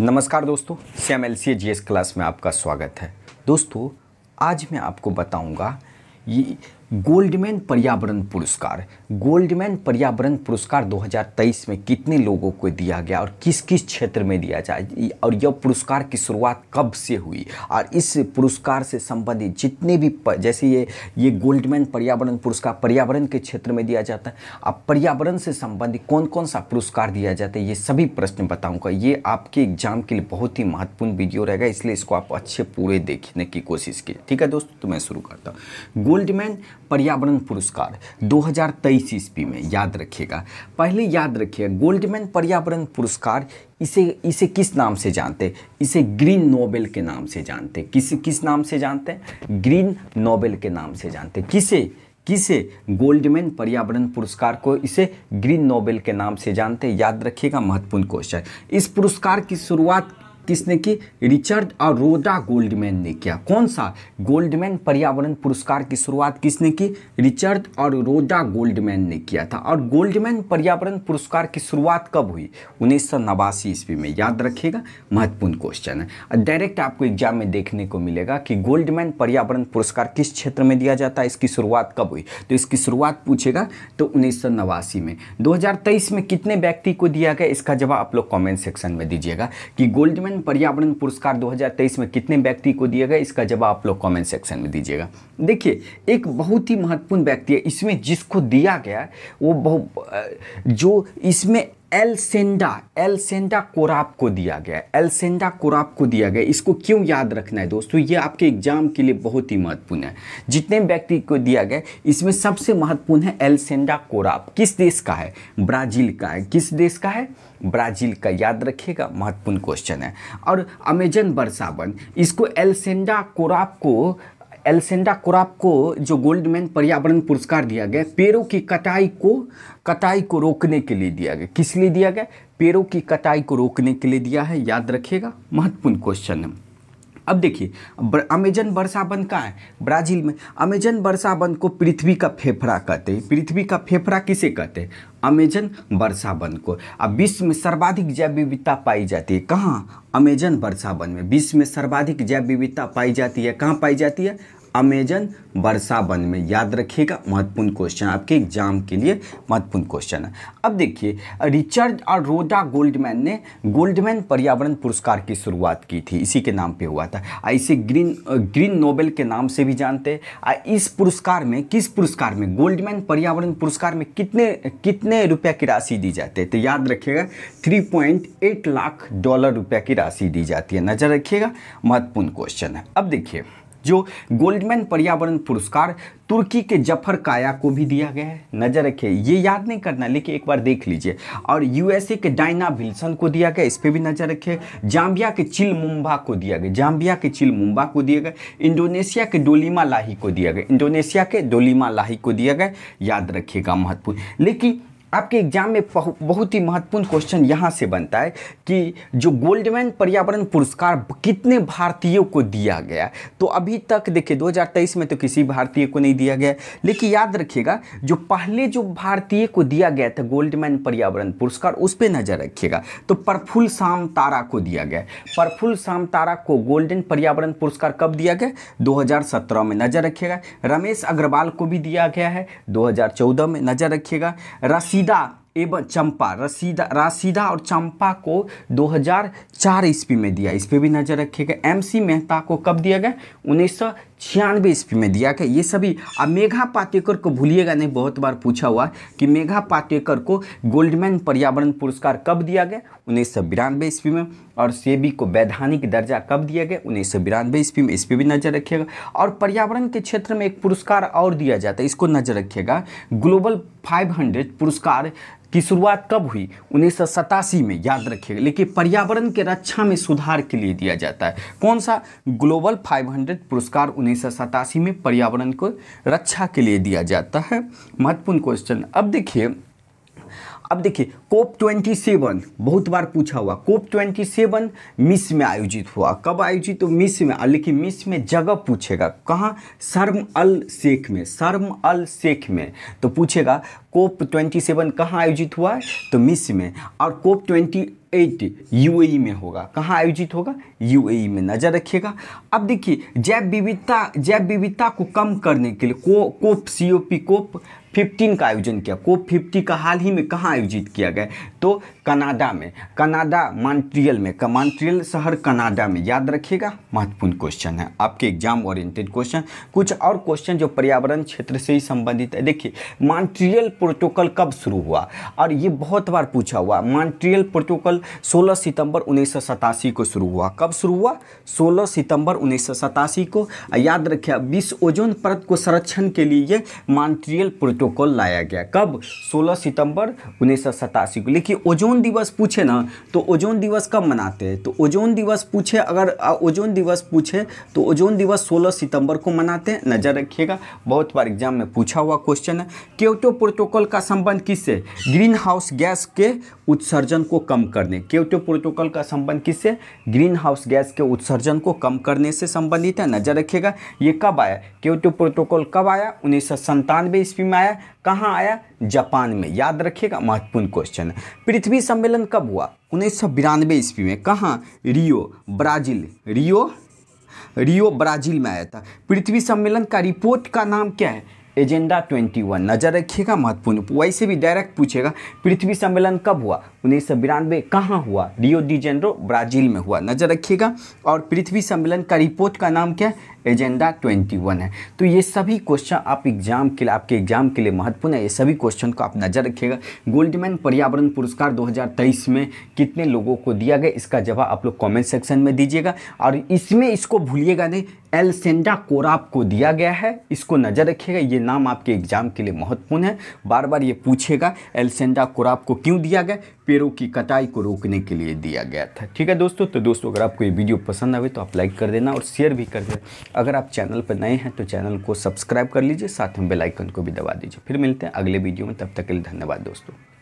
नमस्कार दोस्तों M L C GS class में आपका स्वागत है दोस्तों आज मैं आपको बताऊंगा ये गोल्डमैन पर्यावरण पुरस्कार गोल्डमैन पर्यावरण पुरस्कार 2023 में कितने लोगों को दिया गया और किस किस क्षेत्र में दिया जाए और यह पुरस्कार की शुरुआत कब से हुई और इस पुरस्कार से संबंधित जितने भी प, जैसे ये ये गोल्डमैन पर्यावरण पुरस्कार पर्यावरण के क्षेत्र में दिया जाता है अब पर्यावरण से संबंधित कौन कौन सा पुरस्कार दिया जाता है ये सभी प्रश्न बताऊँगा ये आपके एग्जाम के लिए बहुत ही महत्वपूर्ण वीडियो रहेगा इसलिए इसको आप अच्छे पूरे देखने की कोशिश कीजिए ठीक है दोस्तों तो मैं शुरू करता हूँ गोल्डमैन पर्यावरण पुरस्कार 2023 ईस्वी में याद रखिएगा पहले याद रखिएगा गोल्डमैन पर्यावरण पुरस्कार इसे इसे किस नाम से जानते इसे ग्रीन नोबेल के नाम से जानते किस किस नाम से जानते हैं ग्रीन नोबेल के नाम से जानते किसे किसे गोल्डमैन पर्यावरण पुरस्कार को इसे ग्रीन नोबेल के नाम से जानते याद रखिएगा महत्वपूर्ण क्वेश्चन इस पुरस्कार की शुरुआत किसने की रिचर्ड और रोडा गोल्डमैन ने किया कौन सा गोल्डमैन पर्यावरण पुरस्कार की शुरुआत किसने की रिचर्ड और रोडा गोल्डमैन ने किया था और गोल्डमैन पर्यावरण पुरस्कार की शुरुआत कब हुई उन्नीस सौ नवासी ईस्वी में याद रखिएगा महत्वपूर्ण क्वेश्चन है डायरेक्ट आपको एग्जाम में देखने को मिलेगा कि गोल्डमैन पर्यावरण पुरस्कार किस क्षेत्र में दिया जाता है इसकी शुरुआत कब हुई तो इसकी शुरुआत पूछेगा तो उन्नीस में तेईस में कितने व्यक्ति को दिया गया इसका जवाब आप लोग कॉमेंट सेक्शन में दीजिएगा कि गोल्डमैन मिशन पर्यावरण पुरस्कार 2023 में कितने व्यक्ति को दिया गया इसका जवाब आप लोग कमेंट सेक्शन में दीजिएगा देखिए एक बहुत ही महत्वपूर्ण व्यक्ति है इसमें जिसको दिया गया वो बहु जो इसमें एलसेंडा एलसेंडा कोराप को दिया गया एलसेंडा कोराप को दिया गया इसको क्यों याद रखना है दोस्तों ये आपके एग्जाम के लिए बहुत ही महत्वपूर्ण है जितने व्यक्ति को दिया गया इसमें सबसे महत्वपूर्ण है एलसेंडा कोराप किस देश का है ब्राज़ील का है किस देश का है ब्राज़ील का याद रखिएगा महत्वपूर्ण क्वेश्चन है और अमेजन बरसावन इसको एलसेंडा कोराप को एल्सेंडा क्राप को जो गोल्डमैन पर्यावरण पुरस्कार दिया गया पेड़ों की कटाई को कटाई को रोकने के लिए दिया गया किस लिए दिया गया पेड़ों की कटाई को रोकने के लिए दिया है याद रखिएगा महत्वपूर्ण क्वेश्चन है अब देखिए अमेजन वर्षा बंद कहाँ है ब्राज़ील में अमेजन वर्षा बंद को पृथ्वी का फेफड़ा कहते हैं पृथ्वी का फेफड़ा किसे कहते हैं अमेजन वर्षा बंद को अब विश्व में सर्वाधिक जैव विविधता पाई जाती है कहाँ अमेजन वर्षा बंद में विश्व में सर्वाधिक जैव विविधता पाई जाती है कहाँ पाई जाती है अमेजन वर्षा बन में याद रखिएगा महत्वपूर्ण क्वेश्चन आपके एग्जाम के लिए महत्वपूर्ण क्वेश्चन है अब देखिए रिचर्ड और रोडा गोल्डमैन ने गोल्डमैन पर्यावरण पुरस्कार की शुरुआत की थी इसी के नाम पे हुआ था आ इसे ग्रीन ग्रीन नोबेल के नाम से भी जानते हैं इस पुरस्कार में किस पुरस्कार में गोल्डमैन पर्यावरण पुरस्कार में कितने कितने रुपये की राशि दी जाती है तो याद रखिएगा थ्री लाख डॉलर रुपये की राशि दी जाती है नज़र रखिएगा महत्वपूर्ण क्वेश्चन है अब देखिए जो गोल्डमैन पर्यावरण पुरस्कार तुर्की के जफर काया को भी दिया गया है नज़र रखिए ये याद नहीं करना लेकिन एक बार देख लीजिए और यूएसए के डायना विल्सन को दिया गया इस पर भी नज़र रखिए जाम्बिया के चिल मुम्बा को दिया गया जाम्बिया के चिल मुम्बा को दिया गया इंडोनेशिया के डोलीमा लाही को दिया गया इंडोनेशिया के डोलीमा लाही को दिया गया याद रखिएगा महत्वपूर्ण लेकिन आपके एग्जाम में बहुत ही महत्वपूर्ण क्वेश्चन यहाँ से बनता है कि जो गोल्डमैन पर्यावरण पुरस्कार कितने भारतीयों को दिया गया तो अभी तक देखिए 2023 में तो किसी भारतीय को नहीं दिया गया लेकिन याद रखिएगा जो पहले जो भारतीय को दिया गया था गोल्डमैन पर्यावरण पुरस्कार उस पर नज़र रखिएगा तो प्रफुल्ल शाम तारा को दिया गया प्रफुल्ल शाम तारा को गोल्डन पर्यावरण पुरस्कार कब दिया गया दो में नज़र रखिएगा रमेश अग्रवाल को भी दिया गया है दो में नज़र रखिएगा रसी रसीदा एवं चंपा रसीदा रसीदा और चंपा को 2004 ईस्वी में दिया इस पर भी नज़र रखिएगा एमसी मेहता को कब दिया गया उन्नीस छियानवे ईस्वी में दिया गया ये सभी अब मेघा पाटेकर को भूलिएगा नहीं बहुत बार पूछा हुआ कि मेघा पाटेकर को गोल्डमैन पर्यावरण पुरस्कार कब दिया गया उन्नीस सौ बिरानवे ईस्वी में और सेबी को वैधानिक दर्जा कब दिया गया उन्नीस सौ बिरानवे ईस्वी में इस पर भी नज़र रखिएगा और पर्यावरण के क्षेत्र में एक पुरस्कार और दिया जाता है इसको नज़र रखिएगा ग्लोबल 500 पुरस्कार की शुरुआत कब हुई उन्नीस में याद रखिएगा लेकिन पर्यावरण के रक्षा में सुधार के लिए दिया जाता है कौन सा ग्लोबल 500 पुरस्कार उन्नीस में पर्यावरण को रक्षा के लिए दिया जाता है महत्वपूर्ण क्वेश्चन अब देखिए अब देखिए कोप 27 बहुत बार पूछा हुआ कोप 27 मिस में आयोजित हुआ कब आयोजित तो मिस में लेकिन मिस में जगह पूछेगा कहाँ शर्म अल शेख में शर्म अल शेख में तो पूछेगा कोप 27 कहाँ आयोजित हुआ है तो मिस में और कोप 28 यूएई में होगा कहाँ आयोजित होगा यूएई e में नज़र रखिएगा अब देखिए जैव विविधता जैव विविधता को कम करने के लिए को कोप सी ओ पी कोप फिफ्टीन का आयोजन किया कोप फिफ्टी का हाल ही में कहाँ आयोजित किया गया तो कनाडा में कनाडा मॉन्ट्रियल में मॉन्ट्रियल शहर कनाडा में याद रखिएगा महत्वपूर्ण क्वेश्चन है आपके एग्जाम ओरिएंटेड क्वेश्चन कुछ और क्वेश्चन जो पर्यावरण क्षेत्र से ही संबंधित है देखिए मॉन्ट्रियल प्रोटोकॉल कब शुरू हुआ और ये बहुत बार पूछा हुआ मॉन्ट्रियल प्रोटोकॉल 16 सितंबर उन्नीस को शुरू हुआ कब शुरू हुआ सोलह सितंबर उन्नीस को याद रखिए विश्व ओजोन परत को संरक्षण के लिए मॉन्ट्रियल प्रोटोकॉल प्रोटोकॉल लाया गया कब 16 सितंबर उन्नीस को लेकिन ओजोन दिवस पूछे ना तो ओजोन दिवस कब मनाते हैं तो ओजोन दिवस पूछे अगर ओजोन दिवस पूछे तो ओजोन दिवस 16 सितंबर को मनाते हैं नज़र रखिएगा बहुत बार एग्जाम में पूछा हुआ क्वेश्चन है क्योटो प्रोटोकॉल का संबंध किससे ग्रीन हाउस गैस के उत्सर्जन को कम करने क्योटो प्रोटोकॉल का संबंध किससे ग्रीन हाउस गैस के उत्सर्जन को कम करने से संबंधित है नज़र रखिएगा ये कब आया क्योटो प्रोटोकॉल कब आया उन्नीस ईस्वी में आया आया कहाँ आया जापान में याद रखिएगा महत्वपूर्ण क्वेश्चन है पृथ्वी सम्मेलन कब हुआ उन्नीस सौ बिरानवे ईस्वी में कहाँ रियो ब्राज़ील रियो रियो ब्राज़ील में आया था पृथ्वी सम्मेलन का रिपोर्ट का नाम क्या है एजेंडा 21 नज़र रखिएगा महत्वपूर्ण वैसे भी डायरेक्ट पूछेगा पृथ्वी सम्मेलन कब हुआ उन्नीस सौ बिरानवे कहाँ हुआ रियो डी जेनरो ब्राज़ील में हुआ नज़र रखिएगा और पृथ्वी सम्मेलन का रिपोर्ट का नाम क्या है एजेंडा 21 है तो ये सभी क्वेश्चन आप एग्जाम के लिए आपके एग्जाम के लिए महत्वपूर्ण है ये सभी क्वेश्चन को आप नज़र रखिएगा गोल्डमैन पर्यावरण पुरस्कार 2023 में कितने लोगों को दिया गया इसका जवाब आप लोग कॉमेंट सेक्शन में दीजिएगा और इसमें इसको भूलिएगा नहीं एलसेंडा कोराप को दिया गया है इसको नज़र रखिएगा ये नाम आपके एग्जाम के लिए महत्वपूर्ण है बार बार ये पूछेगा एलसेंडा कोराप को क्यों दिया गया पेड़ों की कटाई को रोकने के लिए दिया गया था ठीक है दोस्तों तो दोस्तों अगर आपको ये वीडियो पसंद आवे तो आप लाइक कर देना और शेयर भी कर देना अगर आप चैनल पर नए हैं तो चैनल को सब्सक्राइब कर लीजिए साथ में बेलाइकन को भी दबा दीजिए फिर मिलते हैं अगले वीडियो में तब तक के लिए धन्यवाद दोस्तों